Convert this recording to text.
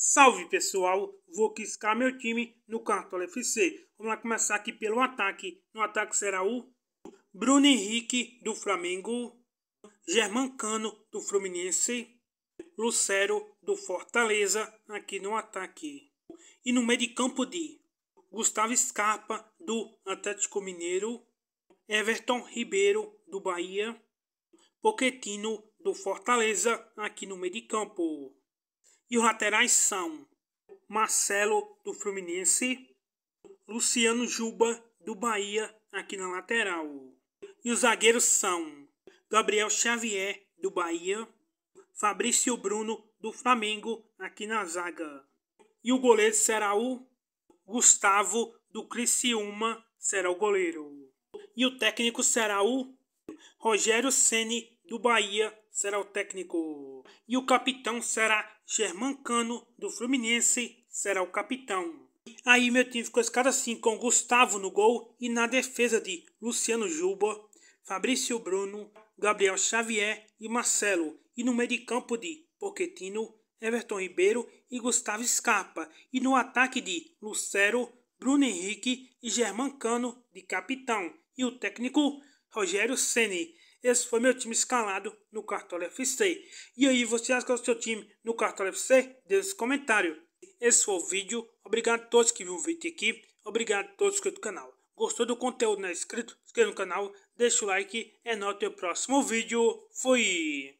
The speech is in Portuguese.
Salve pessoal, vou quiscar meu time no Cartola FC. Vamos lá começar aqui pelo ataque. No ataque será o Bruno Henrique do Flamengo, Germán Cano do Fluminense, Lucero do Fortaleza aqui no ataque. E no meio de campo de Gustavo Scarpa do Atlético Mineiro, Everton Ribeiro do Bahia, Poquetino do Fortaleza aqui no meio de campo. E os laterais são Marcelo, do Fluminense, Luciano Juba, do Bahia, aqui na lateral. E os zagueiros são Gabriel Xavier, do Bahia, Fabrício Bruno, do Flamengo, aqui na zaga. E o goleiro será o Gustavo, do Criciúma, será o goleiro. E o técnico será o Rogério Ceni do Bahia, será o técnico e o capitão será Germancano, do Fluminense, será o capitão. Aí meu time ficou escada assim, com Gustavo no gol e na defesa de Luciano Juba, Fabrício Bruno, Gabriel Xavier e Marcelo, e no meio de campo de Poquetino, Everton Ribeiro e Gustavo Scarpa, e no ataque de Lucero, Bruno Henrique e Germancano de capitão, e o técnico Rogério Ceni. Esse foi meu time escalado no Cartola FC. E aí, você acha que é o seu time no Cartola FC? Deixe comentário. Esse foi o vídeo. Obrigado a todos que viram o vídeo aqui. Obrigado a todos que do canal. Gostou do conteúdo? Não é inscrito? Se inscreva no canal, deixa o like. É nóis, o próximo vídeo. Fui!